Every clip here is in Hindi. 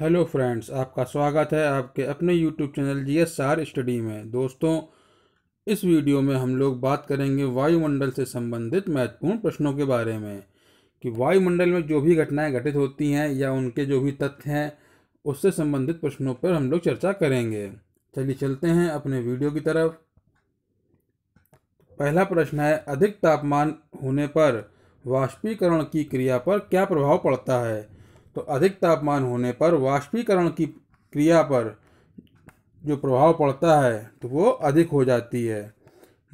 हेलो फ्रेंड्स आपका स्वागत है आपके अपने यूट्यूब चैनल जी एस आर स्टडी में दोस्तों इस वीडियो में हम लोग बात करेंगे वायुमंडल से संबंधित महत्वपूर्ण प्रश्नों के बारे में कि वायुमंडल में जो भी घटनाएं घटित होती हैं या उनके जो भी तथ्य हैं उससे संबंधित प्रश्नों पर हम लोग चर्चा करेंगे चलिए चलते हैं अपने वीडियो की तरफ पहला प्रश्न है अधिक तापमान होने पर वाष्पीकरण की क्रिया पर क्या प्रभाव पड़ता है तो अधिक तापमान होने पर वाष्पीकरण की क्रिया पर जो प्रभाव पड़ता है तो वो अधिक हो जाती है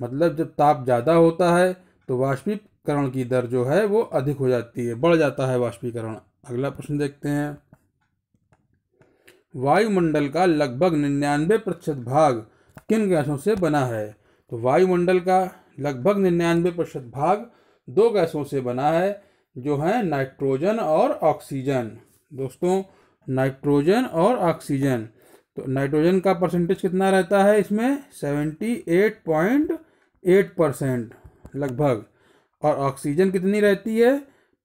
मतलब जब ताप ज़्यादा होता है तो वाष्पीकरण की दर जो है वो अधिक हो जाती है बढ़ जाता है वाष्पीकरण अगला प्रश्न देखते हैं वायुमंडल का लगभग निन्यानवे प्रतिशत भाग किन गैसों से बना है तो वायुमंडल का लगभग निन्यानवे प्रतिशत भाग दो गैसों से बना है जो है नाइट्रोजन और ऑक्सीजन दोस्तों नाइट्रोजन और ऑक्सीजन तो नाइट्रोजन का परसेंटेज कितना रहता है इसमें seventy eight point eight percent लगभग और ऑक्सीजन कितनी रहती है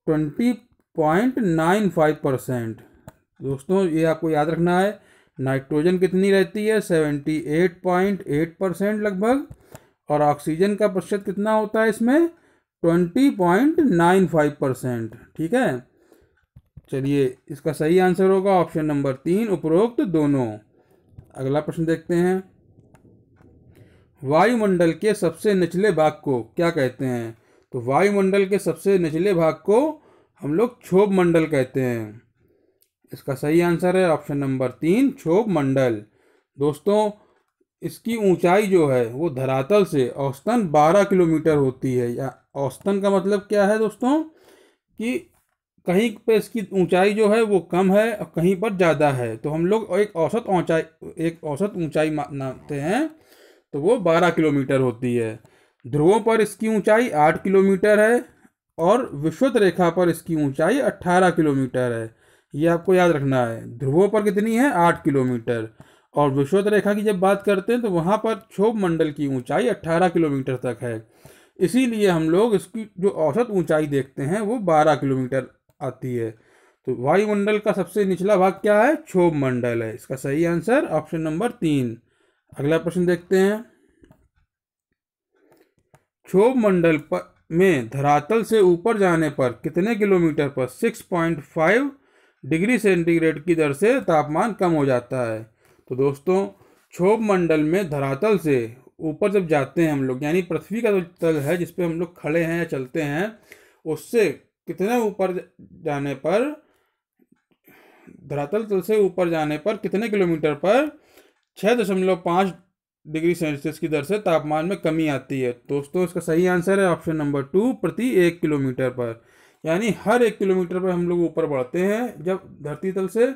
twenty point nine five percent दोस्तों ये आपको याद रखना है नाइट्रोजन कितनी रहती है seventy eight point eight percent लगभग और ऑक्सीजन का प्रतिशत कितना होता है इसमें twenty point nine five percent ठीक है चलिए इसका सही आंसर होगा ऑप्शन नंबर तीन उपरोक्त तो दोनों अगला प्रश्न देखते हैं वायुमंडल के सबसे निचले भाग को क्या कहते हैं तो वायुमंडल के सबसे निचले भाग को हम लोग क्षोभ मंडल कहते हैं इसका सही आंसर है ऑप्शन नंबर तीन क्षोभ मंडल दोस्तों इसकी ऊंचाई जो है वो धरातल से औसतन 12 किलोमीटर होती है या औसतन का मतलब क्या है दोस्तों कि कहीं पर इसकी ऊंचाई जो है वो कम है और कहीं पर ज़्यादा है तो हम लोग एक औसत ऊंचाई एक औसत ऊंचाई मानते हैं तो वो बारह किलोमीटर होती है ध्रुवों पर इसकी ऊंचाई आठ किलोमीटर है और विश्वत रेखा पर इसकी ऊंचाई अट्ठारह किलोमीटर है ये आपको याद रखना है ध्रुवों पर कितनी है आठ किलोमीटर और विश्वत रेखा की जब बात करते हैं तो वहाँ पर क्षोभ मंडल की ऊंचाई अट्ठारह किलोमीटर तक है इसीलिए हम लोग इसकी जो औसत ऊंचाई देखते हैं वो बारह किलोमीटर आती है तो वायुमंडल का सबसे निचला भाग क्या है क्षोभ मंडल है इसका सही आंसर ऑप्शन नंबर तीन अगला प्रश्न देखते हैं क्षोभ मंडल पर में धरातल से ऊपर जाने पर कितने किलोमीटर पर 6.5 डिग्री सेंटीग्रेड की दर से तापमान कम हो जाता है तो दोस्तों क्षोभ मंडल में धरातल से ऊपर जब जाते हैं हम लोग यानी पृथ्वी का जो तल है जिस हम लोग खड़े हैं या चलते हैं उससे कितने ऊपर जाने पर धरातल तल से ऊपर जाने पर कितने किलोमीटर पर छः दशमलव पाँच डिग्री सेल्सियस की दर से तापमान में कमी आती है दोस्तों इसका सही आंसर है ऑप्शन नंबर टू प्रति एक किलोमीटर पर यानी हर एक किलोमीटर पर हम लोग ऊपर बढ़ते हैं जब धरती तल से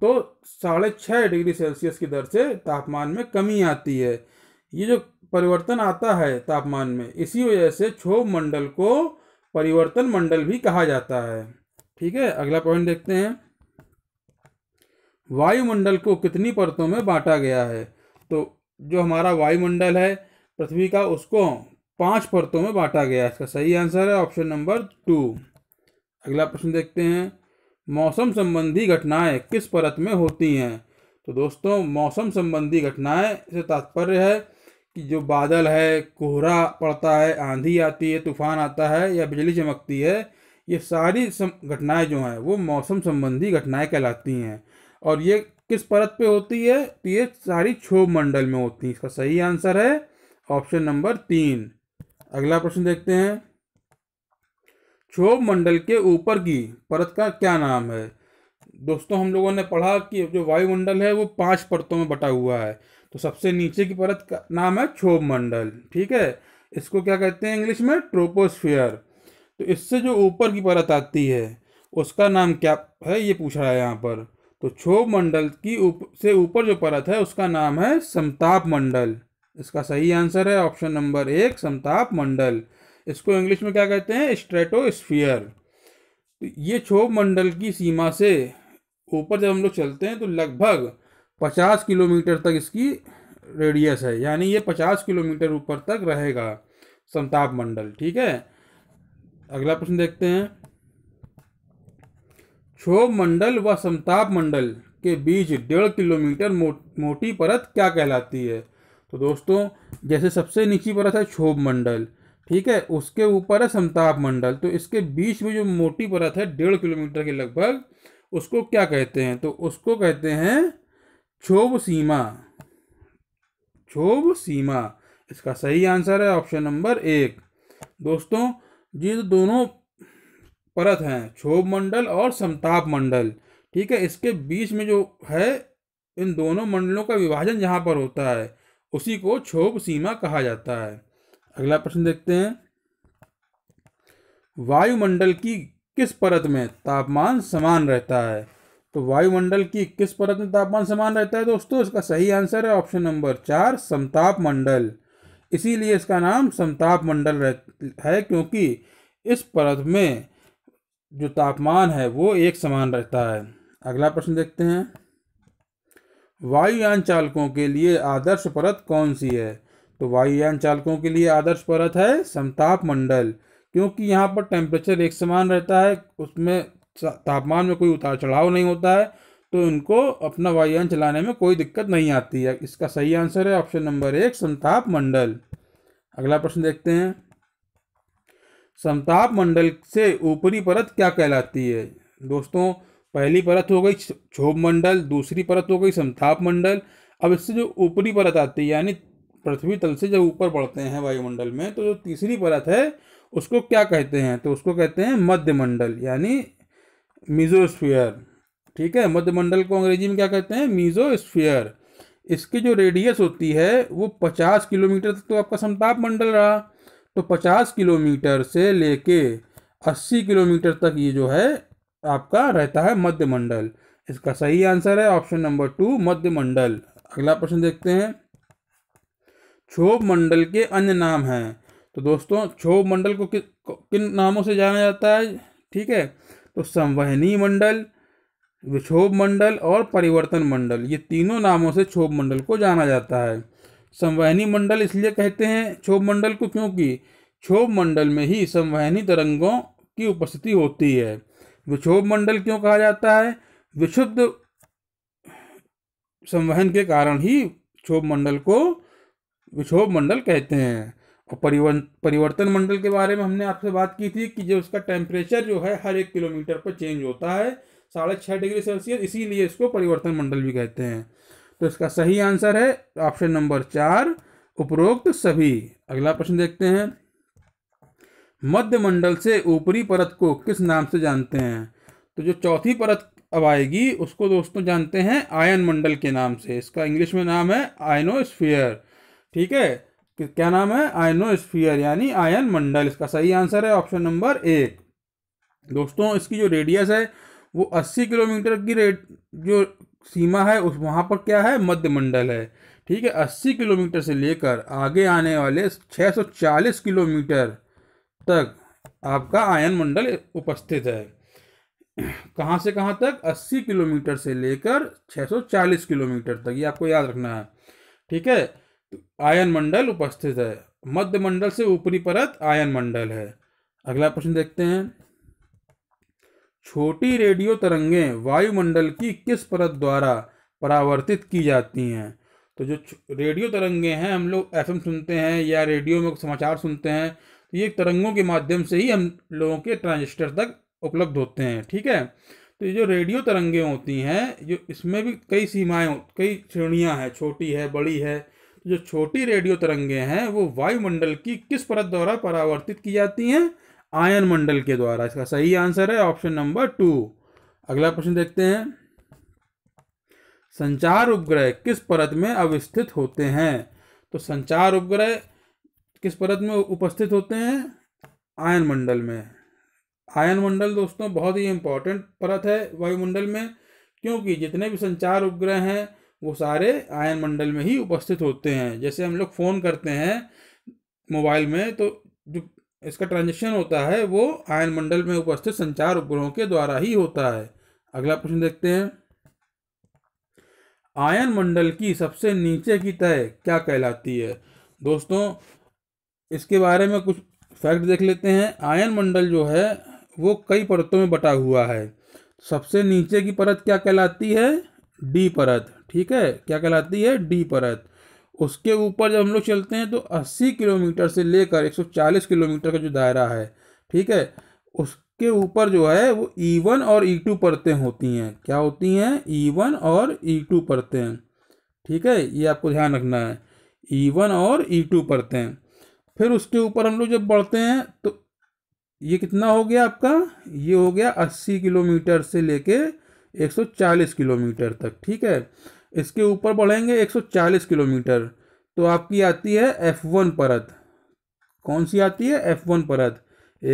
तो साढ़े छः डिग्री सेल्सियस की दर से तापमान में कमी आती है ये जो परिवर्तन आता है तापमान में इसी वजह से क्षोभ मंडल को परिवर्तन मंडल भी कहा जाता है ठीक है अगला पॉइंट देखते हैं वायुमंडल को कितनी परतों में बांटा गया है तो जो हमारा वायुमंडल है पृथ्वी का उसको पांच परतों में बांटा गया है इसका सही आंसर है ऑप्शन नंबर टू अगला प्रश्न देखते हैं मौसम संबंधी घटनाएं किस परत में होती हैं तो दोस्तों मौसम संबंधी घटनाएं से तात्पर्य है कि जो बादल है कोहरा पड़ता है आंधी आती है तूफान आता है या बिजली चमकती है ये सारी घटनाएं जो हैं वो मौसम संबंधी घटनाएं कहलाती हैं और ये किस परत पे होती है तो ये सारी क्षोभ मंडल में होती हैं इसका सही आंसर है ऑप्शन नंबर तीन अगला प्रश्न देखते हैं क्षोभ मंडल के ऊपर की परत का क्या नाम है दोस्तों हम लोगों ने पढ़ा कि जो वायुमंडल है वो पांच परतों में बटा हुआ है तो सबसे नीचे की परत का नाम है क्षोभ मंडल ठीक है इसको क्या कहते हैं इंग्लिश में ट्रोपोस्फियर तो इससे जो ऊपर की परत आती है उसका नाम क्या है ये पूछ रहा है यहाँ पर तो क्षोभ मंडल की उप, से ऊपर जो परत है उसका नाम है समताप मंडल इसका सही आंसर है ऑप्शन नंबर एक समताप मंडल इसको इंग्लिश में क्या कहते हैं स्ट्रेटोस्फियर तो ये क्षोभ मंडल की सीमा से ऊपर जब हम लोग चलते हैं तो लगभग पचास किलोमीटर तक इसकी रेडियस है यानी ये पचास किलोमीटर ऊपर तक रहेगा समताप मंडल ठीक है अगला प्रश्न देखते हैं क्षोभ मंडल व समताप मंडल के बीच डेढ़ किलोमीटर मो, मोटी परत क्या कहलाती है तो दोस्तों जैसे सबसे नीची परत है क्षोभ मंडल ठीक है उसके ऊपर है समताप मंडल तो इसके बीच में जो मोटी परत है डेढ़ किलोमीटर के लगभग उसको क्या कहते हैं तो उसको कहते हैं क्षोभ सीमा क्षोभ सीमा इसका सही आंसर है ऑप्शन नंबर एक दोस्तों ये जो दोनों परत हैं क्षोभ मंडल और समताप मंडल ठीक है इसके बीच में जो है इन दोनों मंडलों का विभाजन जहाँ पर होता है उसी को क्षोभ सीमा कहा जाता है अगला प्रश्न देखते हैं वायुमंडल की किस परत में तापमान समान रहता है तो वायुमंडल की किस परत में तापमान समान रहता है दोस्तों इसका सही आंसर है ऑप्शन नंबर चार समताप मंडल इसीलिए इसका नाम समताप मंडल है क्योंकि इस परत में जो तापमान है वो एक समान रहता है अगला प्रश्न देखते हैं वायुयान चालकों के लिए आदर्श परत कौन सी है तो वायुयान चालकों के लिए आदर्श परत है समताप मंडल क्योंकि यहाँ पर टेम्परेचर एक समान रहता है उसमें तापमान में कोई उतार चढ़ाव नहीं होता है तो इनको अपना वायुयान चलाने में कोई दिक्कत नहीं आती है इसका सही आंसर है ऑप्शन नंबर एक समताप मंडल अगला प्रश्न देखते हैं समताप मंडल से ऊपरी परत क्या कहलाती है दोस्तों पहली परत हो गई क्षोभ मंडल दूसरी परत हो गई समताप मंडल अब इससे जो ऊपरी परत आती है यानी पृथ्वी तल से जब ऊपर बढ़ते हैं वायुमंडल में तो जो तीसरी परत है उसको क्या कहते हैं तो उसको कहते हैं मध्य मंडल यानी मीजोस्फीयर ठीक है मध्यमंडल को अंग्रेजी में क्या कहते हैं मीजोस्फीयर इसकी जो रेडियस होती है वो पचास किलोमीटर तक तो आपका समताप मंडल रहा तो पचास किलोमीटर से लेके अस्सी किलोमीटर तक ये जो है आपका रहता है मध्यमंडल इसका सही आंसर है ऑप्शन नंबर टू मध्यमंडल अगला प्रश्न देखते हैं क्षोभ मंडल के अन्य नाम हैं तो दोस्तों क्षोभ मंडल को कि, किन नामों से जाना जाता है ठीक है तो संवहनी मंडल विक्षोभ मंडल और परिवर्तन मंडल ये तीनों नामों से क्षोभ मंडल को जाना जाता है संवहनी मंडल इसलिए कहते हैं क्षोभ मंडल को क्योंकि क्षोभ मंडल में ही संवहनी तरंगों की उपस्थिति होती है विक्षोभ मंडल क्यों कहा जाता है विशुद्ध संवहन के कारण ही क्षोभ मंडल को विक्षोभ मंडल कहते हैं और परिवर्तन परिवर्तन मंडल के बारे में हमने आपसे बात की थी कि जो उसका टेम्परेचर जो है हर एक किलोमीटर पर चेंज होता है साढ़े छः डिग्री सेल्सियस इसीलिए इसको परिवर्तन मंडल भी कहते हैं तो इसका सही आंसर है ऑप्शन नंबर चार उपरोक्त सभी अगला प्रश्न देखते हैं मध्य मंडल से ऊपरी परत को किस नाम से जानते हैं तो जो चौथी परत अब आएगी उसको दोस्तों जानते हैं आयन मंडल के नाम से इसका इंग्लिश में नाम है आयनोस्फियर ठीक है क्या नाम है आयनोस्फीयर यानी आयन मंडल इसका सही आंसर है ऑप्शन नंबर एक दोस्तों इसकी जो रेडियस है वो 80 किलोमीटर की रेट जो सीमा है उस वहाँ पर क्या है मध्य मंडल है ठीक है 80 किलोमीटर से लेकर आगे आने वाले 640 किलोमीटर तक आपका आयन मंडल उपस्थित है कहाँ से कहाँ तक 80 किलोमीटर से लेकर 640 किलोमीटर तक ये आपको याद रखना है ठीक है आयन मंडल उपस्थित है मध्य मंडल से ऊपरी परत आयन मंडल है अगला प्रश्न देखते हैं छोटी रेडियो तरंगे वायुमंडल की किस परत द्वारा परावर्तित की जाती हैं तो जो रेडियो तरंगे हैं हम लोग एफ सुनते हैं या रेडियो में समाचार सुनते हैं तो ये तरंगों के माध्यम से ही हम लोगों के ट्रांजिस्टर तक उपलब्ध होते हैं ठीक है तो ये जो रेडियो तरंगे होती हैं जो इसमें भी कई सीमाएं कई श्रेणियां हैं छोटी है बड़ी है जो छोटी रेडियो तरंगे हैं वो वायुमंडल की किस परत द्वारा परावर्तित की जाती हैं आयन मंडल के द्वारा इसका सही आंसर है ऑप्शन नंबर टू अगला प्रश्न देखते हैं संचार उपग्रह किस परत में अवस्थित होते हैं तो संचार उपग्रह किस परत में उपस्थित होते हैं आयन मंडल में आयन मंडल दोस्तों बहुत ही इंपॉर्टेंट परत है वायुमंडल में क्योंकि जितने भी संचार उपग्रह हैं वो सारे आयन मंडल में ही उपस्थित होते हैं जैसे हम लोग फ़ोन करते हैं मोबाइल में तो जो इसका ट्रांजेक्शन होता है वो आयन मंडल में उपस्थित संचार उपग्रहों के द्वारा ही होता है अगला प्रश्न देखते हैं आयन मंडल की सबसे नीचे की तय क्या कहलाती है दोस्तों इसके बारे में कुछ फैक्ट देख लेते हैं आयन मंडल जो है वो कई परतों में बटा हुआ है सबसे नीचे की परत क्या कहलाती है डी परत ठीक है क्या कहलाती है डी परत उसके ऊपर जब हम लोग चलते हैं तो 80 किलोमीटर से लेकर 140 किलोमीटर का जो दायरा है ठीक है उसके ऊपर जो है वो ई e वन और ई e टू परतें होती हैं क्या होती हैं ई e वन और ई टू परतें ठीक है ये आपको ध्यान रखना है ई वन और ई टू परतें फिर उसके ऊपर हम लोग जब बढ़ते हैं तो ये कितना हो गया आपका ये हो गया अस्सी किलोमीटर से लेके 140 किलोमीटर तक ठीक है इसके ऊपर बढ़ेंगे 140 किलोमीटर तो आपकी आती है एफ वन परत कौन सी आती है एफ वन परत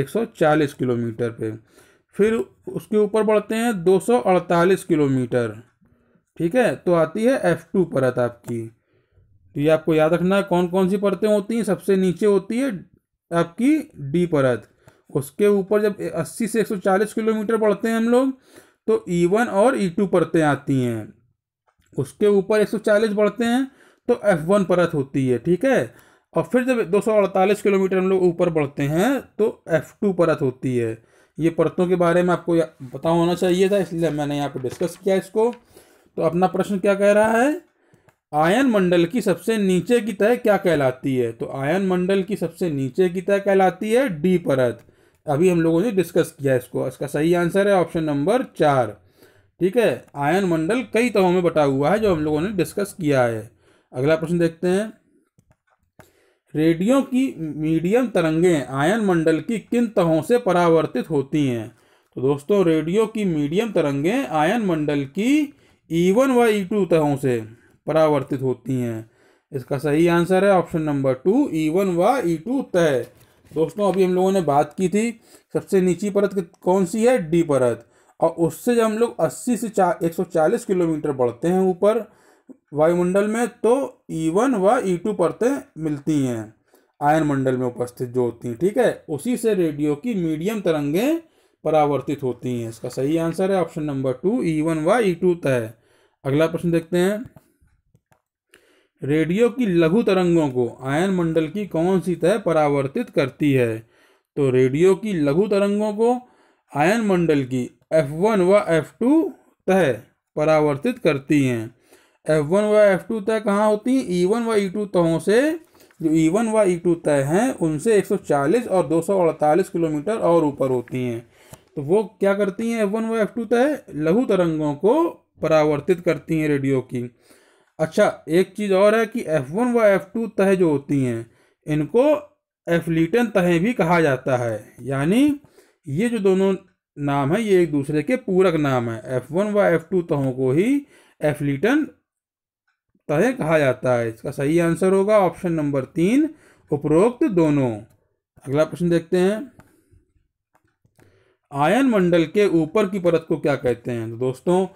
140 किलोमीटर पे फिर उसके ऊपर बढ़ते हैं 248 किलोमीटर ठीक है तो आती है एफ टू परत आपकी तो ये आपको याद रखना है कौन कौन सी परतें होती हैं सबसे नीचे होती है आपकी डी परत उसके ऊपर जब 80 से 140 किलोमीटर बढ़ते हैं हम लोग तो ई e वन और ई e टू परतें आती हैं उसके ऊपर एक सौ चालीस बढ़ते हैं तो एफ वन परत होती है ठीक है और फिर जब दो सौ अड़तालीस किलोमीटर हम लोग ऊपर बढ़ते हैं तो एफ टू परत होती है ये परतों के बारे में आपको पता होना चाहिए था इसलिए मैंने यहाँ पर डिस्कस किया इसको तो अपना प्रश्न क्या कह रहा है आयन मंडल की सबसे नीचे की तय क्या कहलाती है तो आयन मंडल की सबसे नीचे की तय कहलाती है डी परत अभी हम लोगों ने डिस्कस किया इसको इसका सही आंसर है ऑप्शन नंबर चार ठीक है आयन मंडल कई तहों में बटा हुआ है जो हम लोगों ने डिस्कस किया है अगला प्रश्न देखते हैं रेडियो की मीडियम तरंगे आयन मंडल की किन तहों से परावर्तित होती हैं तो दोस्तों रेडियो की मीडियम तरंगे आयन मंडल की ई e वन व ई e टू तहों से परावर्तित होती हैं इसका सही आंसर है option number two E one व ई e टू तय दोस्तों अभी हम लोगों ने बात की थी सबसे नीची परत कौन सी है डी परत और उससे जब हम लोग 80 से चा, 140 किलोमीटर बढ़ते हैं ऊपर वायुमंडल में तो ई e वन व ई e टू परतें मिलती हैं आयन मंडल में उपस्थित जो होती हैं ठीक है उसी से रेडियो की मीडियम तरंगे परावर्तित होती हैं इसका सही आंसर है option number two E e one व ई टू तय अगला प्रश्न देखते हैं रेडियो की लघु तरंगों को आयन मंडल की कौन सी तह परावर्तित करती है तो रेडियो की लघु तरंगों को आयन मंडल की एफ वन व एफ टू तह परावर्तित करती हैं एफ वन व एफ टू तय कहाँ होती हैं वन e व ई e टू तहों से जो ई e वन व ई टू तय हैं उनसे 140 और 248 किलोमीटर और ऊपर होती हैं तो वो क्या करती हैं एफ वन व एफ टू तय लघु तरंगों को परावर्तित करती हैं रेडियो की अच्छा एक चीज़ और है कि एफ़ वन व एफ़ टू तह जो होती हैं इनको एफलीटन तहें भी कहा जाता है यानी ये जो दोनों नाम है ये एक दूसरे के पूरक नाम है एफ़ वन व एफ़ टू तहों को ही एफलीटन तहें कहा जाता है इसका सही आंसर होगा ऑप्शन नंबर तीन उपरोक्त दोनों अगला प्रश्न देखते हैं आयन मंडल के ऊपर की परत को क्या कहते हैं तो दोस्तों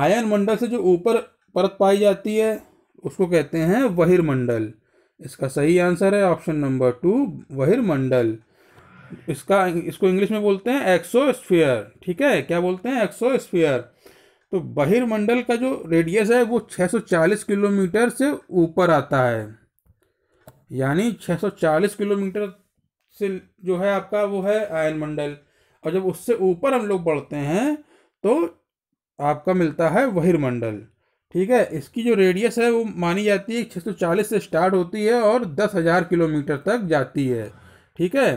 आयन मंडल से जो ऊपर परत पाई जाती है उसको कहते हैं वहिर्मंडल इसका सही आंसर है ऑप्शन नंबर टू वहिर्मंडल इसका इसको इंग्लिश में बोलते हैं एक्सोस्फीयर ठीक है क्या बोलते हैं एक्सोस्फीयर तो बहिर्मंडल का जो रेडियस है वो 640 किलोमीटर से ऊपर आता है यानी 640 किलोमीटर से जो है आपका वो है आयन मंडल और जब उससे ऊपर हम लोग बढ़ते हैं तो आपका मिलता है बहिर्मंडल ठीक है इसकी जो रेडियस है वो मानी जाती है 640 से स्टार्ट होती है और 10,000 किलोमीटर तक जाती है ठीक है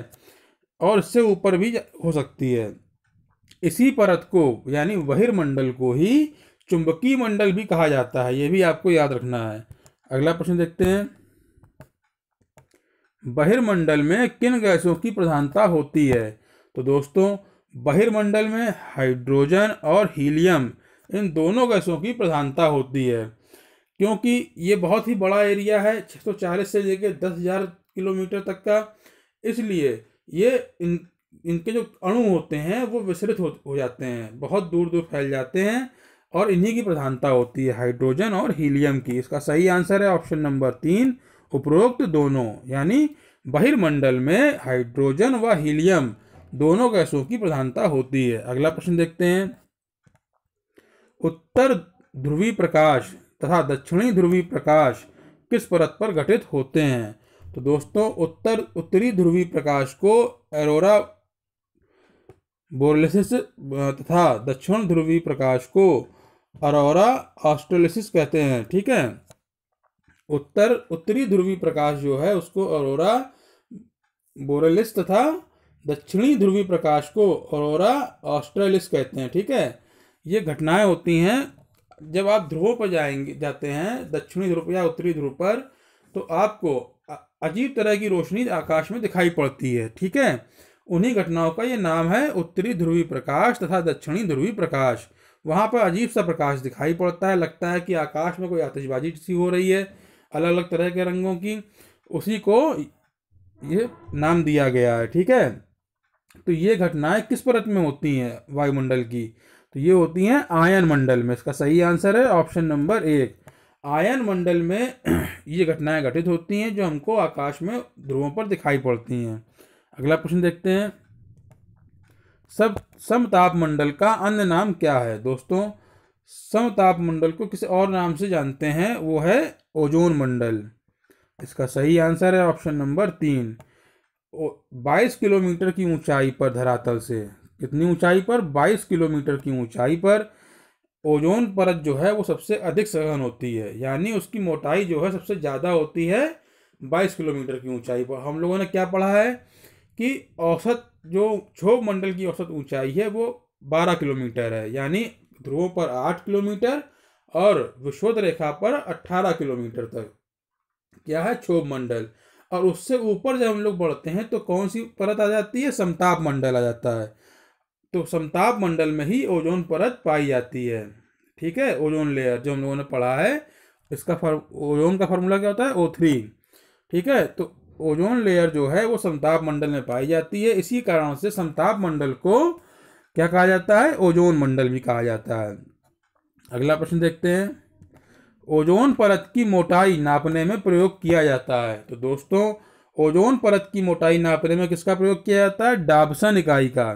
और इससे ऊपर भी हो सकती है इसी परत को यानी बहिर्मंडल को ही चुंबकीय मंडल भी कहा जाता है ये भी आपको याद रखना है अगला प्रश्न देखते हैं बहिर्मंडल में किन गैसों की प्रधानता होती है तो दोस्तों बहिर्मंडल में हाइड्रोजन और हीलियम इन दोनों गैसों की प्रधानता होती है क्योंकि ये बहुत ही बड़ा एरिया है छः से लेकर दस हज़ार किलोमीटर तक का इसलिए ये इन इनके जो अणु होते हैं वो विसरित हो, हो जाते हैं बहुत दूर दूर फैल जाते हैं और इन्हीं की प्रधानता होती है हाइड्रोजन और हीलियम की इसका सही आंसर है ऑप्शन नंबर तीन उपरोक्त दोनों यानी बहिर्मंडल में हाइड्रोजन व हीलियम दोनों गैसों की प्रधानता होती है अगला प्रश्न देखते हैं उत्तर ध्रुवी प्रकाश तथा दक्षिणी ध्रुवी प्रकाश किस परत पर घटित होते हैं तो दोस्तों उत्तर उत्तरी ध्रुवी प्रकाश को एरोरा बोरलिसिस तथा दक्षिण ध्रुवी प्रकाश को अरोरा ऑस्ट्रोलिसिस कहते हैं ठीक है उत्तर उत्तरी ध्रुवी प्रकाश जो है उसको अरोरा बोरेलिस तथा दक्षिणी ध्रुवी प्रकाश को अरोरा ऑस्ट्रेलिस कहते हैं ठीक है ये घटनाएं होती हैं जब आप ध्रुव पर जाएंगे जाते हैं दक्षिणी ध्रुव या उत्तरी ध्रुव पर तो आपको अजीब तरह की रोशनी आकाश में दिखाई पड़ती है ठीक है उन्हीं घटनाओं का ये नाम है उत्तरी ध्रुवी प्रकाश तथा दक्षिणी ध्रुवी प्रकाश वहाँ पर अजीब सा प्रकाश दिखाई पड़ता है लगता है कि आकाश में कोई आतिशबाजी सी हो रही है अलग अलग तरह के रंगों की उसी को ये नाम दिया गया है ठीक है तो ये घटनाएं किस परत में होती हैं वायुमंडल की तो ये होती हैं आयन मंडल में इसका सही आंसर है ऑप्शन नंबर एक आयन मंडल में ये घटनाएं घटित होती हैं जो हमको आकाश में ध्रुवों पर दिखाई पड़ती हैं अगला प्रश्न देखते हैं सब समताप मंडल का अन्य नाम क्या है दोस्तों समताप मंडल को किसी और नाम से जानते हैं वो है ओजोन मंडल इसका सही आंसर है ऑप्शन नंबर तीन बाईस किलोमीटर की ऊंचाई पर धरातल से कितनी ऊंचाई पर 22 किलोमीटर की ऊंचाई पर ओजोन परत जो है वो सबसे अधिक सघन होती है यानी उसकी मोटाई जो है सबसे ज़्यादा होती है 22 किलोमीटर की ऊंचाई पर हम लोगों ने क्या पढ़ा है कि औसत जो क्षोभ मंडल की औसत ऊंचाई है वो 12 किलोमीटर है यानी ध्रुवों पर 8 किलोमीटर और विश्वत रेखा पर 18 किलोमीटर तक क्या है क्षोभ मंडल और उससे ऊपर जब हम लोग बढ़ते हैं तो कौन सी परत आ जाती है समताप मंडल आ जाता है तो समताप मंडल में ही ओजोन परत पाई जाती है ठीक है ओजोन लेयर जो हम लोगों ने पढ़ा है इसका फर, ओजोन का फॉर्मूला क्या होता है ओ थ्री ठीक है तो ओजोन लेयर जो है वो समताप मंडल में पाई जाती है इसी कारण से समताप मंडल को क्या कहा जाता है ओजोन मंडल भी कहा जाता है अगला प्रश्न देखते हैं ओजोन परत की मोटाई नापने में प्रयोग किया जाता है तो दोस्तों ओजोन परत की मोटाई नापने में किसका प्रयोग किया जाता है डाबसन इकाई का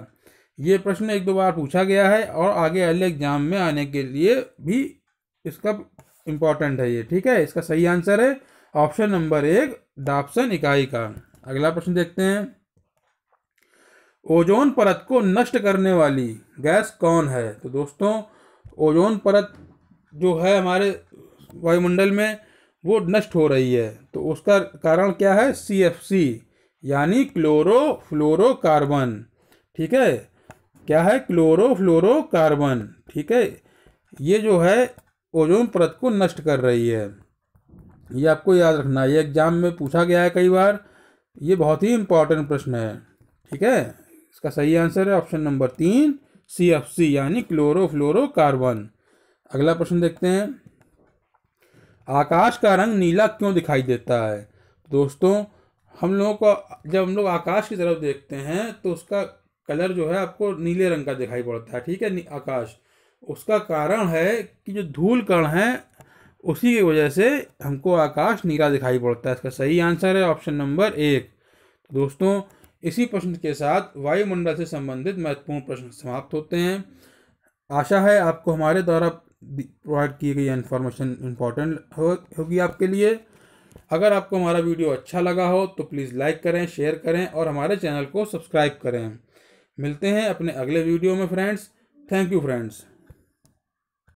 ये प्रश्न एक दो बार पूछा गया है और आगे अगले एग्जाम में आने के लिए भी इसका इम्पोर्टेंट है ये ठीक है इसका सही आंसर है ऑप्शन नंबर एक डाप्सन इकाई का अगला प्रश्न देखते हैं ओजोन परत को नष्ट करने वाली गैस कौन है तो दोस्तों ओजोन परत जो है हमारे वायुमंडल में वो नष्ट हो रही है तो उसका कारण क्या है सी एफ सी यानी क्लोरो फ्लोरो कार्बन ठीक है क्या है क्लोरो क्लोरोफ्लोरोकार्बन ठीक है ये जो है ओजोन परत को नष्ट कर रही है ये आपको याद रखना है ये एग्जाम में पूछा गया है कई बार ये बहुत ही इंपॉर्टेंट प्रश्न है ठीक है इसका सही आंसर है ऑप्शन नंबर तीन सी एफ सी यानी क्लोरो क्लोरोफ्लोरोकार्बन अगला प्रश्न देखते हैं आकाश का रंग नीला क्यों दिखाई देता है दोस्तों हम लोगों को जब हम लोग आकाश की तरफ देखते हैं तो उसका कलर जो है आपको नीले रंग का दिखाई पड़ता है ठीक है आकाश उसका कारण है कि जो धूल कण है उसी की वजह से हमको आकाश नीला दिखाई पड़ता है इसका सही आंसर है ऑप्शन नंबर एक तो दोस्तों इसी प्रश्न के साथ वायुमंडल से संबंधित महत्वपूर्ण प्रश्न समाप्त होते हैं आशा है आपको हमारे द्वारा प्रोवाइड की गई इन्फॉर्मेशन इम्पॉर्टेंट हो, होगी आपके लिए अगर आपको हमारा वीडियो अच्छा लगा हो तो प्लीज़ लाइक करें शेयर करें और हमारे चैनल को सब्सक्राइब करें मिलते हैं अपने अगले वीडियो में फ्रेंड्स थैंक यू फ्रेंड्स